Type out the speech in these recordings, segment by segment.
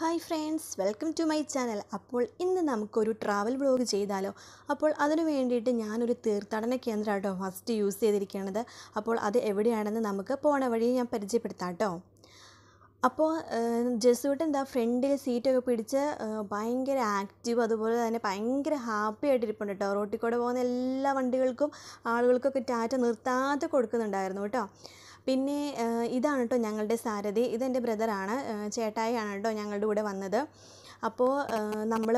hi friends welcome to my channel അപ്പോൾ ഇന്ന് നമുക്കൊരു ട്രാവൽ വ്ലോഗ് ചെയ്താലോ അപ്പോൾ അതിനു വേണ്ടിയിട്ട് ഞാനൊരു തീർത്ഥാടന കേന്ദ്രമാട്ടോ ഫസ്റ്റ് യൂസ് ചെയ്തിരിക്കുന്നത് അപ്പോൾ അത് എവിടെയാണെന്ന് നമുക്ക് പോണ വഴി ഞാൻ പരിചയപ്പെടുത്താം കേട്ടോ അപ്പോൾ ജെസൂട്ട് എന്താ ഫ്രണ്ടിൽ സീറ്റൊക്കെ പിടിച്ച് ഭയങ്കര ആക്റ്റീവ് അതുപോലെ തന്നെ ഭയങ്കര ഹാപ്പി ആയിട്ട് ഇരിപ്പുണ്ട് കേട്ടോ റോട്ടിൽ കൂടെ പോകുന്ന എല്ലാ വണ്ടികൾക്കും ആളുകൾക്കൊക്കെ ടാറ്റ നിർത്താതെ കൊടുക്കുന്നുണ്ടായിരുന്നു കേട്ടോ പിന്നെ ഇതാണ് കേട്ടോ ഞങ്ങളുടെ സാരഥി ഇതെൻ്റെ ബ്രദറാണ് ആണ് കേട്ടോ ഞങ്ങളുടെ കൂടെ വന്നത് അപ്പോൾ നമ്മൾ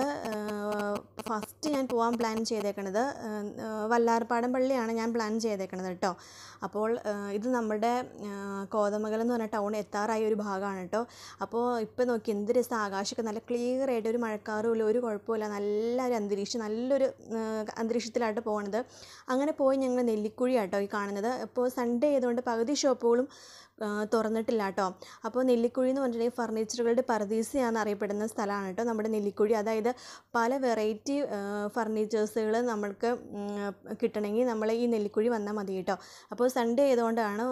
ഫസ്റ്റ് ഞാൻ പോകാൻ പ്ലാൻ ചെയ്തേക്കണത് വല്ലാർപാടം പള്ളിയാണ് ഞാൻ പ്ലാൻ ചെയ്തേക്കണത് കേട്ടോ അപ്പോൾ ഇത് നമ്മുടെ കോതമംഗലം എന്ന് പറഞ്ഞ ടൗൺ എത്താറായ ഒരു ഭാഗമാണ് കേട്ടോ അപ്പോൾ ഇപ്പോൾ നോക്കി എന്ത് രസം ആകാശമൊക്കെ നല്ല ക്ലിയർ ആയിട്ട് ഒരു മഴക്കാറുമില്ല ഒരു കുഴപ്പമില്ല ഒരു അന്തരീക്ഷം നല്ലൊരു അന്തരീക്ഷത്തിലായിട്ട് പോകണത് അങ്ങനെ പോയി ഞങ്ങൾ നെല്ലിക്കുഴി കേട്ടോ ഈ കാണുന്നത് ഇപ്പോൾ സൺഡേ ആയതുകൊണ്ട് പകുതി ഷോപ്പുകളും തുറന്നിട്ടില്ല കേട്ടോ അപ്പോൾ നെല്ലിക്കുഴി എന്ന് പറഞ്ഞിട്ടുണ്ടെങ്കിൽ ഫർണിച്ചറുകളുടെ പറദീസയാണ് അറിയപ്പെടുന്ന സ്ഥലമാണ് കേട്ടോ നമ്മുടെ നെല്ലിക്കുഴി അതായത് പല വെറൈറ്റി ഫർണിച്ചേഴ്സുകൾ നമ്മൾക്ക് കിട്ടണമെങ്കിൽ നമ്മൾ ഈ നെല്ലിക്കുഴി വന്നാൽ മതി കേട്ടോ അപ്പോൾ സൺഡേ ആയതുകൊണ്ടാണ്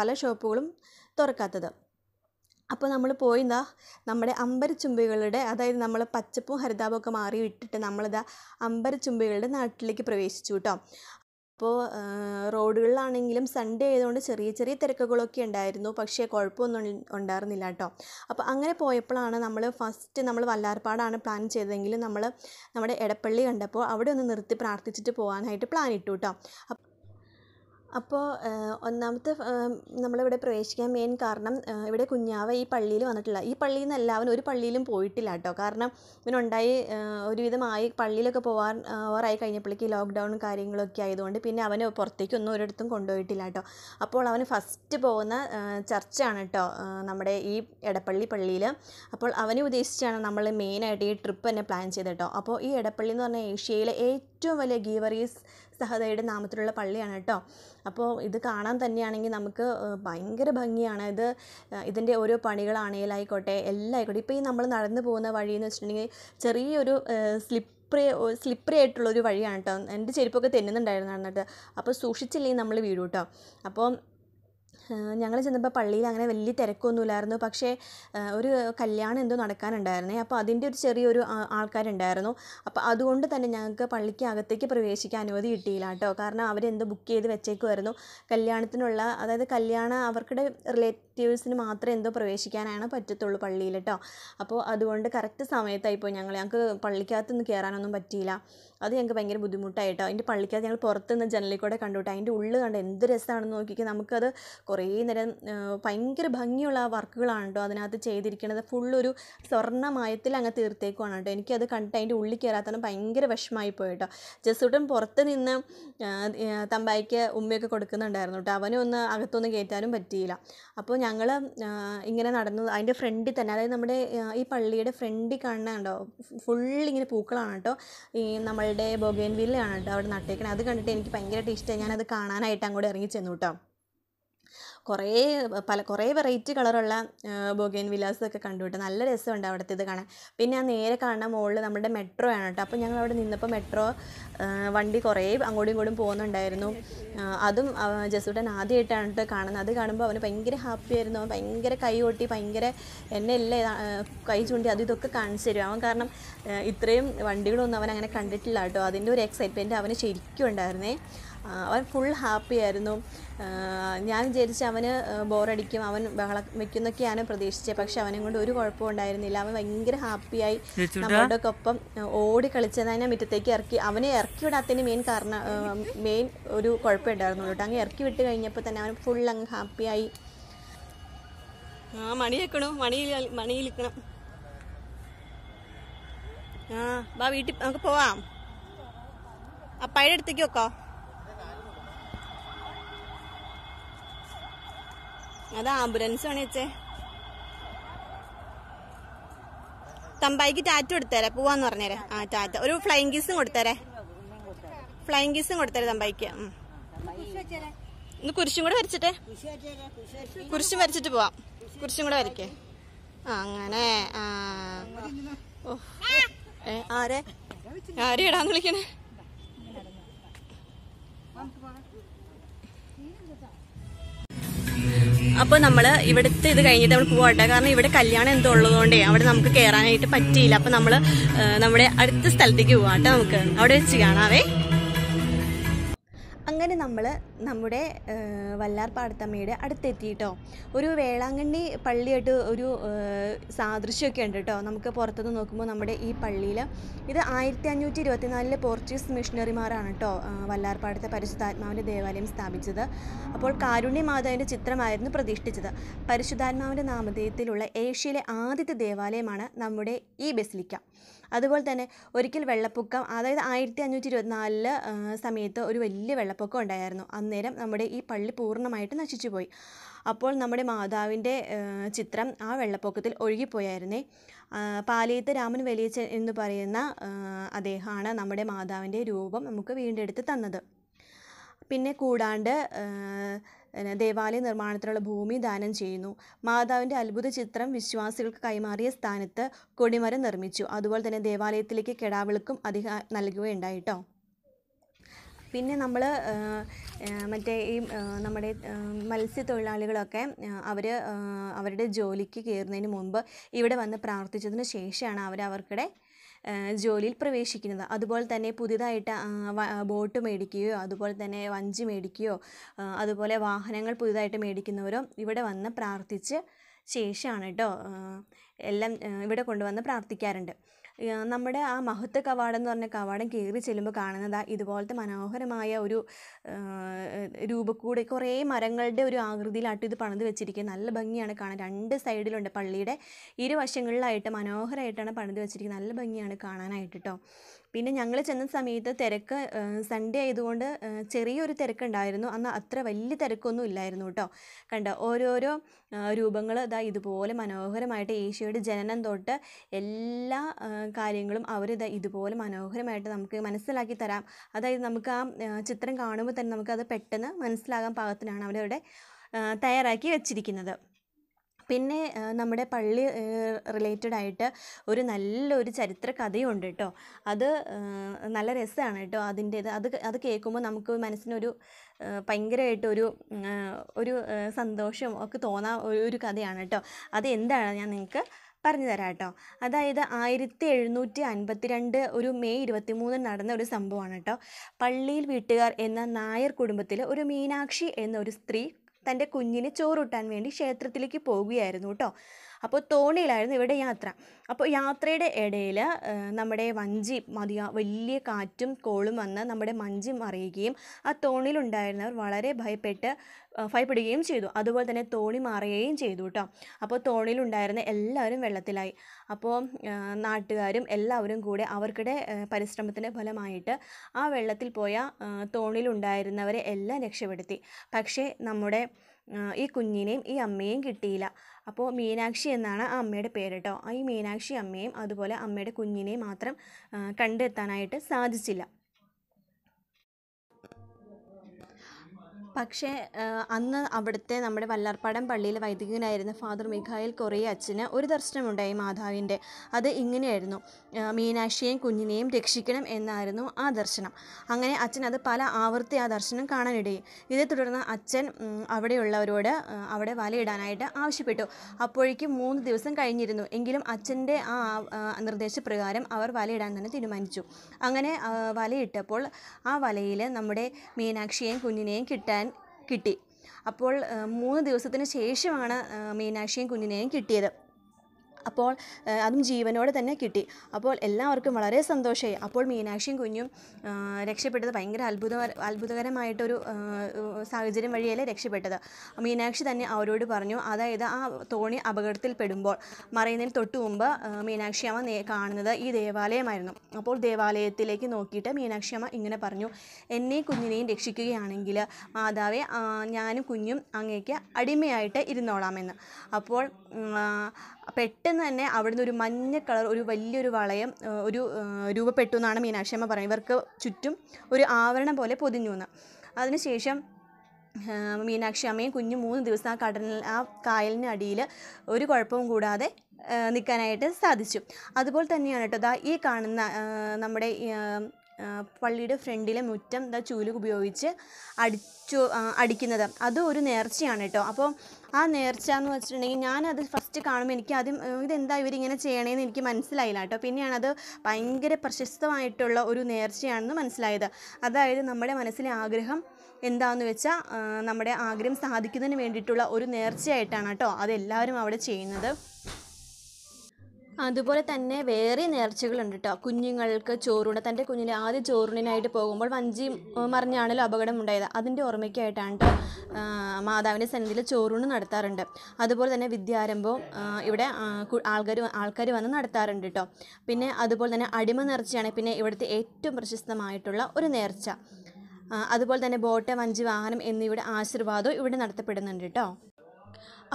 പല ഷോപ്പുകളും തുറക്കാത്തത് അപ്പോൾ നമ്മൾ പോയി എന്താ നമ്മുടെ അമ്പരച്ചുംബികളുടെ അതായത് നമ്മൾ പച്ചപ്പും ഹരിതാപമൊക്കെ മാറി വിട്ടിട്ട് നമ്മളിതാ അമ്പരച്ചുംബികളുടെ നാട്ടിലേക്ക് പ്രവേശിച്ചു കേട്ടോ അപ്പോൾ റോഡുകളിലാണെങ്കിലും സൺഡേ ആയതുകൊണ്ട് ചെറിയ ചെറിയ തിരക്കുകളൊക്കെ ഉണ്ടായിരുന്നു പക്ഷേ കുഴപ്പമൊന്നും ഉണ്ടായിരുന്നില്ല കേട്ടോ അപ്പോൾ അങ്ങനെ പോയപ്പോഴാണ് നമ്മൾ ഫസ്റ്റ് നമ്മൾ വല്ലാർപ്പാടാണ് പ്ലാൻ ചെയ്തതെങ്കിലും നമ്മൾ നമ്മുടെ എടപ്പള്ളി കണ്ടപ്പോൾ അവിടെ ഒന്ന് നിർത്തി പ്രാർത്ഥിച്ചിട്ട് പോകാനായിട്ട് പ്ലാൻ ഇട്ടു കേട്ടോ അപ്പോൾ ഒന്നാമത്തെ നമ്മളിവിടെ പ്രവേശിക്കാൻ മെയിൻ കാരണം ഇവിടെ കുഞ്ഞാവ ഈ പള്ളിയിൽ വന്നിട്ടില്ല ഈ പള്ളിയിൽ നിന്ന് എല്ലാവരും ഒരു പള്ളിയിലും പോയിട്ടില്ല കേട്ടോ കാരണം ഇവനുണ്ടായി ഒരുവിധമായി പള്ളിയിലൊക്കെ പോകാൻ ഓവറായി കഴിഞ്ഞപ്പോഴേക്ക് ലോക്ക്ഡൗൺ കാര്യങ്ങളൊക്കെ ആയതുകൊണ്ട് പിന്നെ അവന് പുറത്തേക്കൊന്നും ഒരിടത്തും കൊണ്ടുപോയിട്ടില്ല കേട്ടോ അപ്പോൾ അവന് ഫസ്റ്റ് പോകുന്ന ചർച്ചാണ് കേട്ടോ നമ്മുടെ ഈ എടപ്പള്ളി പള്ളിയിൽ അപ്പോൾ അവനെ ഉദ്ദേശിച്ചാണ് നമ്മൾ മെയിനായിട്ട് ഈ ട്രിപ്പ് തന്നെ പ്ലാൻ ചെയ്തത് കേട്ടോ അപ്പോൾ ഈ എടപ്പള്ളി എന്ന് പറഞ്ഞാൽ ഏഷ്യയിലെ ഏറ്റവും വലിയ ഗീവറീസ് സഹതയുടെ നാമത്തിലുള്ള പള്ളിയാണ് കേട്ടോ അപ്പോൾ ഇത് കാണാൻ തന്നെയാണെങ്കിൽ നമുക്ക് ഭയങ്കര ഭംഗിയാണ് ഇത് ഇതിൻ്റെ ഓരോ പണികളാണെങ്കിലായിക്കോട്ടെ എല്ലാം ആയിക്കോട്ടെ ഇപ്പോൾ ഈ നമ്മൾ നടന്നു പോകുന്ന വഴിയെന്ന് വെച്ചിട്ടുണ്ടെങ്കിൽ ചെറിയൊരു സ്ലിപ്പ് സ്ലിപ്രി സ്ലിപ്പറി ആയിട്ടുള്ളൊരു വഴിയാണ് കേട്ടോ എൻ്റെ ചെരുപ്പൊക്കെ തെന്നുന്നുണ്ടായിരുന്നു നടന്നിട്ട് അപ്പോൾ സൂക്ഷിച്ചില്ലെങ്കിൽ നമ്മൾ വീടും കേട്ടോ അപ്പോൾ ഞങ്ങൾ ചെന്നപ്പോൾ പള്ളിയിൽ അങ്ങനെ വലിയ തിരക്കൊന്നുമില്ലായിരുന്നു പക്ഷേ ഒരു കല്യാണം എന്തോ നടക്കാനുണ്ടായിരുന്നു അപ്പോൾ അതിൻ്റെ ഒരു ചെറിയൊരു ആൾക്കാരുണ്ടായിരുന്നു അപ്പോൾ അതുകൊണ്ട് തന്നെ ഞങ്ങൾക്ക് പള്ളിക്ക് അകത്തേക്ക് പ്രവേശിക്കാൻ അനുമതി കിട്ടിയില്ല കേട്ടോ കാരണം അവരെന്ത് ബുക്ക് ചെയ്ത് വെച്ചേക്കുമായിരുന്നു കല്യാണത്തിനുള്ള അതായത് കല്യാണം അവർക്കിടെ റിലേറ്റീവ്സിന് മാത്രമേ എന്തോ പ്രവേശിക്കാനാണ് പറ്റത്തുള്ളൂ പള്ളിയിൽ കേട്ടോ അപ്പോൾ അതുകൊണ്ട് കറക്റ്റ് സമയത്തായിപ്പോൾ ഞങ്ങൾ ഞങ്ങൾക്ക് പള്ളിക്കകത്തൊന്നും കയറാനൊന്നും പറ്റിയില്ല അത് ഞങ്ങൾക്ക് ഭയങ്കര ബുദ്ധിമുട്ടായിട്ടോ അതിൻ്റെ പള്ളിക്കകത്ത് ഞങ്ങൾ പുറത്തുനിന്ന് ജനലിൽ കൂടെ കണ്ടുവിട്ടു അതിൻ്റെ ഉള്ളിൽ കണ്ട് എന്ത് രസമാണെന്ന് നോക്കിയിട്ട് നമുക്കത് കുറേ കുറേ നേരം ഭയങ്കര ഭംഗിയുള്ള വർക്കുകളാണ് കേട്ടോ അതിനകത്ത് ചെയ്തിരിക്കുന്നത് ഫുള്ളൊരു സ്വർണ്ണമയത്തിൽ അങ്ങ് തീർത്തേക്കുവാണ് കേട്ടോ എനിക്കത് കണ്ടിട്ട് അതിൻ്റെ ഉള്ളിൽ കയറാത്തതുകൊണ്ട് ഭയങ്കര വിഷമമായി പോയി കേട്ടോ ജസ്സുട്ടൻ പുറത്ത് നിന്ന് തമ്പായിക്ക് ഉമ്മയൊക്കെ കൊടുക്കുന്നുണ്ടായിരുന്നു കേട്ടോ അവനും ഒന്ന് അകത്തൊന്ന് കയറ്റാനും പറ്റിയില്ല അപ്പോൾ ഞങ്ങൾ ഇങ്ങനെ നടന്നു അതിൻ്റെ ഫ്രണ്ടിൽ തന്നെ അതായത് നമ്മുടെ ഈ പള്ളിയുടെ ഫ്രണ്ടിൽ കാണുന്ന കണ്ടോ ഫുൾ ഇങ്ങനെ പൂക്കളാണ് കേട്ടോ ഈ നമ്മളുടെ ബൊഗേൻവില്ലാണ് കേട്ടോ അവിടെ നട്ടേക്കണേ അത് കണ്ടിട്ട് എനിക്ക് ഭയങ്കരമായിട്ട് ഇഷ്ടമായി ഞാനത് കാണാനായിട്ട് അങ്ങോട്ട് ഇറങ്ങി ചെന്നു കേട്ടോ കുറേ പല കുറേ വെറൈറ്റി കളറുള്ള ബൊഗേൻ വിലാസൊക്കെ കണ്ടു കേട്ടോ നല്ല രസമുണ്ട് അവിടുത്തെ ഇത് കാണാൻ പിന്നെ ആ നേരെ കാണുന്ന മുകളിൽ നമ്മുടെ മെട്രോ ആണ് കേട്ടോ അപ്പോൾ ഞങ്ങൾ അവിടെ നിന്നപ്പോൾ മെട്രോ വണ്ടി കുറേ അങ്ങോട്ടും ഇങ്ങോട്ടും പോകുന്നുണ്ടായിരുന്നു അതും ജസുടൻ ആദ്യമായിട്ടാണ് കേട്ടോ കാണുന്നത് അത് കാണുമ്പോൾ അവന് ഭയങ്കര ഹാപ്പി ആയിരുന്നു അവൻ ഭയങ്കര കൈ കൊട്ടി ഭയങ്കര എന്നെ എല്ലാം കൈ ചൂണ്ടി അത് ഇതൊക്കെ കാണിച്ചു തരും അവൻ കാരണം ഇത്രയും വണ്ടികളൊന്നും അവൻ അങ്ങനെ കണ്ടിട്ടില്ല കേട്ടോ അതിൻ്റെ ഒരു എക്സൈറ്റ്മെൻറ്റ് അവന് ശരിക്കും ഉണ്ടായിരുന്നേ അവൻ ഫുൾ ഹാപ്പി ആയിരുന്നു ഞാൻ വിചാരിച്ച അവന് ബോറടിക്കും അവൻ ബഹളം വെക്കുന്നൊക്കെയാണ് പ്രതീക്ഷിച്ചത് പക്ഷെ അവനും കൊണ്ട് ഒരു കുഴപ്പവും ഉണ്ടായിരുന്നില്ല അവൻ ഭയങ്കര ഹാപ്പിയായി നമ്മളുടെ ഒക്കെ ഒപ്പം ഓടി കളിച്ചതിനെ മുറ്റത്തേക്ക് ഇറക്കി അവനെ ഇറക്കി വിടാത്തതിന് മെയിൻ കാരണം മെയിൻ ഒരു കുഴപ്പം ഉണ്ടായിരുന്നുള്ളൂ കേട്ടോ അങ്ങ് ഇറക്കി വിട്ട് കഴിഞ്ഞപ്പോൾ തന്നെ അവൻ ഫുൾ അങ്ങ് ഹാപ്പിയായി ആ മണി മണിയിൽ മണിയിൽ ആ വാ വീട്ടിൽ നമുക്ക് പോവാം അപ്പയുടെ അടുത്തേക്ക് വെക്കോ അത് ആംബുലൻസ് ആണ് വെച്ചേ തമ്പായിക്ക് ടാറ്റു കൊടുത്തേരെ പോവാന്ന് പറഞ്ഞേ ആ ടാറ്റ ഒരു ഫ്ലൈങ് കിസും കൊടുത്തേരെ ഫ്ലൈങ് കിസും കൊടുത്തേരെ തമ്പായിക്ക് ഇന്ന് കുരിശും കൂടെ വരച്ചിട്ടെ കുരിശും വരച്ചിട്ട് പോവാം കുരിശും കൂടെ വരയ്ക്കേ അങ്ങനെ ആ ഓ ആരെ ആരെയിടാന്ന് വിളിക്കണേ അപ്പൊ നമ്മള് ഇവിടുത്തെ ഇത് കഴിഞ്ഞിട്ട് നമ്മൾ പോകട്ടെ കാരണം ഇവിടെ കല്യാണം എന്തോ ഉള്ളതുകൊണ്ടേ അവിടെ നമുക്ക് കയറാനായിട്ട് പറ്റിയില്ല അപ്പൊ നമ്മള് നമ്മുടെ അടുത്ത സ്ഥലത്തേക്ക് പോകാം നമുക്ക് അവിടെ വെച്ച് കാണാവേ അങ്ങനെ നമ്മള് നമ്മുടെ വല്ലാർ പാടത്തമ്മയുടെ അടുത്തെത്തി കേട്ടോ ഒരു വേളാങ്കണ്ണി പള്ളിയായിട്ട് ഒരു സാദൃശ്യമൊക്കെ ഉണ്ട് കേട്ടോ നമുക്ക് പുറത്തുനിന്ന് നോക്കുമ്പോൾ നമ്മുടെ ഈ പള്ളിയിൽ ഇത് ആയിരത്തി അഞ്ഞൂറ്റി നാലിലെ പോർച്ചുഗീസ് മിഷണറിമാരാണ് കേട്ടോ വല്ലാർപ്പാടത്തെ പരിശുദ്ധാത്മാവിൻ്റെ ദേവാലയം സ്ഥാപിച്ചത് അപ്പോൾ കാരുണ്യ മാതാവിൻ്റെ ചിത്രമായിരുന്നു പ്രതിഷ്ഠിച്ചത് പരിശുദ്ധാത്മാവിൻ്റെ നാമധേയത്തിലുള്ള ഏഷ്യയിലെ ആദ്യത്തെ ദേവാലയമാണ് നമ്മുടെ ഈ ബസിലിക്ക അതുപോലെ തന്നെ ഒരിക്കൽ വെള്ളപ്പൊക്കം അതായത് ആയിരത്തി അഞ്ഞൂറ്റി ഇരുപത്തിനാലില് സമയത്ത് ഒരു വലിയ വെള്ളപ്പൊക്കം ഉണ്ടായിരുന്നു അന്ന് അന്നേരം നമ്മുടെ ഈ പള്ളി പൂർണ്ണമായിട്ട് നശിച്ചുപോയി അപ്പോൾ നമ്മുടെ മാതാവിൻ്റെ ചിത്രം ആ വെള്ളപ്പൊക്കത്തിൽ ഒഴുകിപ്പോയായിരുന്നേ പാലയത്ത് രാമൻ വലിയച്ചൻ എന്ന് പറയുന്ന അദ്ദേഹമാണ് നമ്മുടെ മാതാവിൻ്റെ രൂപം നമുക്ക് വീണ്ടെടുത്ത് തന്നത് പിന്നെ കൂടാണ്ട് ദേവാലയ നിർമ്മാണത്തിനുള്ള ഭൂമി ദാനം ചെയ്യുന്നു മാതാവിൻ്റെ അത്ഭുത ചിത്രം വിശ്വാസികൾക്ക് കൈമാറിയ സ്ഥാനത്ത് കൊടിമരം നിർമ്മിച്ചു അതുപോലെ തന്നെ ദേവാലയത്തിലേക്ക് കെടാവിളക്കും അധികം നൽകുകയുണ്ടായിട്ടോ പിന്നെ നമ്മൾ മറ്റേ ഈ നമ്മുടെ മത്സ്യത്തൊഴിലാളികളൊക്കെ അവർ അവരുടെ ജോലിക്ക് കയറുന്നതിന് മുമ്പ് ഇവിടെ വന്ന് പ്രാർത്ഥിച്ചതിന് ശേഷമാണ് അവർ അവർക്കിടെ ജോലിയിൽ പ്രവേശിക്കുന്നത് അതുപോലെ തന്നെ പുതിയതായിട്ട് ബോട്ട് മേടിക്കുകയോ അതുപോലെ തന്നെ വഞ്ചി മേടിക്കുകയോ അതുപോലെ വാഹനങ്ങൾ പുതിയതായിട്ട് മേടിക്കുന്നവരോ ഇവിടെ വന്ന് പ്രാർത്ഥിച്ച് ശേഷമാണ് കേട്ടോ എല്ലാം ഇവിടെ കൊണ്ടുവന്ന് പ്രാർത്ഥിക്കാറുണ്ട് നമ്മുടെ ആ മഹത്വ കവാടം എന്ന് പറഞ്ഞ കവാടം കയറി ചെല്ലുമ്പോൾ കാണുന്നത് ഇതുപോലത്തെ മനോഹരമായ ഒരു രൂപക്കൂടെ കുറേ മരങ്ങളുടെ ഒരു ആകൃതിയിലായിട്ട് ഇത് പണിത് വെച്ചിരിക്കുക നല്ല ഭംഗിയാണ് കാണാൻ രണ്ട് സൈഡിലുണ്ട് പള്ളിയുടെ ഇരുവശങ്ങളിലായിട്ട് മനോഹരമായിട്ടാണ് പണിത് വെച്ചിരിക്കുന്നത് നല്ല ഭംഗിയാണ് കാണാനായിട്ട് കേട്ടോ പിന്നെ ഞങ്ങൾ ചെന്ന സമയത്ത് തിരക്ക് സൺഡേ ആയതുകൊണ്ട് ചെറിയൊരു തിരക്കുണ്ടായിരുന്നു അന്ന് അത്ര വലിയ തിരക്കൊന്നും ഇല്ലായിരുന്നു കേട്ടോ കണ്ട ഓരോരോ രൂപങ്ങൾ ഇതാ ഇതുപോലെ മനോഹരമായിട്ട് ഈശോയുടെ ജനനം തൊട്ട് എല്ലാ കാര്യങ്ങളും അവരിത് ഇതുപോലെ മനോഹരമായിട്ട് നമുക്ക് മനസ്സിലാക്കി തരാം അതായത് നമുക്ക് ആ ചിത്രം കാണുമ്പോൾ തന്നെ നമുക്കത് പെട്ടെന്ന് മനസ്സിലാകാൻ പാകത്തിനാണ് അവരവിടെ തയ്യാറാക്കി വെച്ചിരിക്കുന്നത് പിന്നെ നമ്മുടെ പള്ളി റിലേറ്റഡ് ആയിട്ട് ഒരു നല്ലൊരു ചരിത്ര കഥയുണ്ട് കേട്ടോ അത് നല്ല രസമാണ് കേട്ടോ അതിൻ്റേത് അത് അത് കേൾക്കുമ്പോൾ നമുക്ക് മനസ്സിനൊരു ഭയങ്കരമായിട്ടൊരു ഒരു സന്തോഷം ഒക്കെ തോന്നാൻ ഒരു കഥയാണ് കേട്ടോ അത് എന്താണ് ഞാൻ നിങ്ങൾക്ക് പറഞ്ഞു തരാം കേട്ടോ അതായത് ആയിരത്തി എഴുന്നൂറ്റി രണ്ട് ഒരു മെയ് ഇരുപത്തി മൂന്നിന് നടന്ന ഒരു സംഭവമാണ് കേട്ടോ പള്ളിയിൽ വീട്ടുകാർ എന്ന നായർ കുടുംബത്തിൽ ഒരു മീനാക്ഷി എന്ന ഒരു സ്ത്രീ തൻ്റെ കുഞ്ഞിന് ചോറൂട്ടാൻ വേണ്ടി ക്ഷേത്രത്തിലേക്ക് പോവുകയായിരുന്നു കേട്ടോ അപ്പോൾ തോണിയിലായിരുന്നു ഇവിടെ യാത്ര അപ്പോൾ യാത്രയുടെ ഇടയിൽ നമ്മുടെ വഞ്ചി മതിയ വലിയ കാറ്റും കോളും വന്ന് നമ്മുടെ മഞ്ചി മറിയുകയും ആ തോണിയിലുണ്ടായിരുന്നവർ വളരെ ഭയപ്പെട്ട് ഭയപ്പെടുകയും ചെയ്തു അതുപോലെ തന്നെ തോണി മാറുകയും ചെയ്തു കേട്ടോ അപ്പോൾ തോണിയിലുണ്ടായിരുന്ന എല്ലാവരും വെള്ളത്തിലായി അപ്പോൾ നാട്ടുകാരും എല്ലാവരും കൂടെ അവർക്കിടെ പരിശ്രമത്തിൻ്റെ ഫലമായിട്ട് ആ വെള്ളത്തിൽ പോയ തോണിയിലുണ്ടായിരുന്നവരെ എല്ലാം രക്ഷപ്പെടുത്തി പക്ഷേ നമ്മുടെ ഈ കുഞ്ഞിനെയും ഈ അമ്മയെയും കിട്ടിയില്ല അപ്പോൾ മീനാക്ഷി എന്നാണ് ആ അമ്മയുടെ പേര് കേട്ടോ ഈ മീനാക്ഷി അമ്മയും അതുപോലെ അമ്മയുടെ കുഞ്ഞിനെയും മാത്രം കണ്ടെത്താനായിട്ട് സാധിച്ചില്ല പക്ഷേ അന്ന് അവിടുത്തെ നമ്മുടെ വല്ലാർപ്പാടം പള്ളിയിലെ വൈദികനായിരുന്ന ഫാദർ മിഖായിൽ അച്ഛന് ഒരു ദർശനമുണ്ടായി മാതാവിൻ്റെ അത് ഇങ്ങനെയായിരുന്നു മീനാക്ഷിയെയും കുഞ്ഞിനെയും രക്ഷിക്കണം എന്നായിരുന്നു ആ ദർശനം അങ്ങനെ അച്ഛൻ അത് പല ആവർത്തി ആ ദർശനം കാണാനിടയും ഇതേ തുടർന്ന് അച്ഛൻ അവിടെയുള്ളവരോട് അവിടെ വലയിടാനായിട്ട് ആവശ്യപ്പെട്ടു അപ്പോഴേക്കും മൂന്ന് ദിവസം കഴിഞ്ഞിരുന്നു എങ്കിലും അച്ഛൻ്റെ ആ നിർദ്ദേശപ്രകാരം അവർ വലയിടാൻ തന്നെ തീരുമാനിച്ചു അങ്ങനെ വലയിട്ടപ്പോൾ ആ വലയിൽ നമ്മുടെ മീനാക്ഷിയെയും കുഞ്ഞിനെയും കിട്ടാൻ കിട്ടി അപ്പോൾ മൂന്ന് ദിവസത്തിന് ശേഷമാണ് മീനാക്ഷിയും കുഞ്ഞിനെയും കിട്ടിയത് അപ്പോൾ അതും ജീവനോടെ തന്നെ കിട്ടി അപ്പോൾ എല്ലാവർക്കും വളരെ സന്തോഷമായി അപ്പോൾ മീനാക്ഷിയും കുഞ്ഞും രക്ഷപ്പെട്ടത് ഭയങ്കര അത്ഭുത അത്ഭുതകരമായിട്ടൊരു സാഹചര്യം വഴിയല്ലേ രക്ഷപ്പെട്ടത് മീനാക്ഷി തന്നെ അവരോട് പറഞ്ഞു അതായത് ആ തോണി അപകടത്തിൽപ്പെടുമ്പോൾ മറയുന്നതിന് തൊട്ട് മുമ്പ് മീനാക്ഷി അമ്മ കാണുന്നത് ഈ ദേവാലയമായിരുന്നു അപ്പോൾ ദേവാലയത്തിലേക്ക് നോക്കിയിട്ട് മീനാക്ഷി അമ്മ ഇങ്ങനെ പറഞ്ഞു എന്നെ കുഞ്ഞിനെയും രക്ഷിക്കുകയാണെങ്കിൽ മാതാവെ ഞാനും കുഞ്ഞും അങ്ങേക്ക് അടിമയായിട്ട് ഇരുന്നോളാമെന്ന് അപ്പോൾ പെട്ടെന്ന് തന്നെ അവിടെ നിന്ന് ഒരു മഞ്ഞ കളർ ഒരു വലിയൊരു വളയം ഒരു രൂപപ്പെട്ടു എന്നാണ് മീനാക്ഷി അമ്മ പറയുന്നത് ഇവർക്ക് ചുറ്റും ഒരു ആവരണം പോലെ പൊതിഞ്ഞു എന്ന് അതിനുശേഷം മീനാക്ഷി അമ്മയും കുഞ്ഞു മൂന്ന് ദിവസം ആ കടലിൽ ആ കായലിനടിയിൽ ഒരു കുഴപ്പവും കൂടാതെ നിൽക്കാനായിട്ട് സാധിച്ചു അതുപോലെ തന്നെയാണ് കേട്ടോ ഈ കാണുന്ന നമ്മുടെ പള്ളിയുടെ ഫ്രണ്ടിലെ മുറ്റം എന്താ ചൂലുക ഉപയോഗിച്ച് അടിച്ചു അടിക്കുന്നത് അത് ഒരു നേർച്ചയാണ് കേട്ടോ അപ്പോൾ ആ നേർച്ച എന്ന് വെച്ചിട്ടുണ്ടെങ്കിൽ ഞാനത് ഫസ്റ്റ് കാണുമ്പോൾ എനിക്ക് ആദ്യം ഇതെന്താ ഇവരിങ്ങനെ ചെയ്യണേന്ന് എനിക്ക് മനസ്സിലായില്ല കേട്ടോ പിന്നെയാണ് അത് ഭയങ്കര പ്രശസ്തമായിട്ടുള്ള ഒരു നേർച്ചയാണെന്ന് മനസ്സിലായത് അതായത് നമ്മുടെ മനസ്സിലെ ആഗ്രഹം എന്താണെന്ന് വെച്ചാൽ നമ്മുടെ ആഗ്രഹം സാധിക്കുന്നതിന് വേണ്ടിയിട്ടുള്ള ഒരു നേർച്ചയായിട്ടാണ് കേട്ടോ അതെല്ലാവരും അവിടെ ചെയ്യുന്നത് അതുപോലെ തന്നെ വേറെ നേർച്ചകളുണ്ട് കേട്ടോ കുഞ്ഞുങ്ങൾക്ക് ചോറൂണ തൻ്റെ കുഞ്ഞിന് ആദ്യ ചോറൂണിനായിട്ട് പോകുമ്പോൾ വഞ്ചി മറിഞ്ഞാണല്ലോ അപകടം ഉണ്ടായത് അതിൻ്റെ ഓർമ്മയ്ക്കായിട്ടാണ് കേട്ടോ മാതാവിൻ്റെ സന്നിധിയിൽ ചോറൂണ് നടത്താറുണ്ട് അതുപോലെ തന്നെ വിദ്യാരംഭവും ഇവിടെ ആൾക്കാർ ആൾക്കാർ വന്ന് നടത്താറുണ്ട് കേട്ടോ പിന്നെ അതുപോലെ തന്നെ അടിമ നേർച്ചയാണ് പിന്നെ ഇവിടുത്തെ ഏറ്റവും പ്രശസ്തമായിട്ടുള്ള ഒരു നേർച്ച അതുപോലെ തന്നെ ബോട്ട് വഞ്ചി വാഹനം എന്നിവയുടെ ആശീർവാദവും ഇവിടെ നടത്തപ്പെടുന്നുണ്ട് കേട്ടോ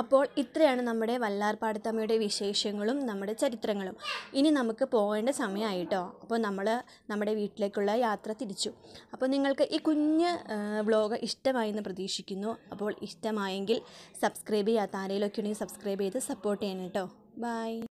അപ്പോൾ ഇത്രയാണ് നമ്മുടെ വല്ലാർപ്പാടത്തമ്മയുടെ വിശേഷങ്ങളും നമ്മുടെ ചരിത്രങ്ങളും ഇനി നമുക്ക് പോകേണ്ട സമയമായിട്ടോ അപ്പോൾ നമ്മൾ നമ്മുടെ വീട്ടിലേക്കുള്ള യാത്ര തിരിച്ചു അപ്പോൾ നിങ്ങൾക്ക് ഈ കുഞ്ഞ് വ്ലോഗ് ഇഷ്ടമായെന്ന് പ്രതീക്ഷിക്കുന്നു അപ്പോൾ ഇഷ്ടമായെങ്കിൽ സബ്സ്ക്രൈബ് ചെയ്യാത്ത ആരെങ്കിലുമൊക്കെ ഉണ്ടെങ്കിൽ സബ്സ്ക്രൈബ് ചെയ്ത് സപ്പോർട്ട് ചെയ്യണം കേട്ടോ ബൈ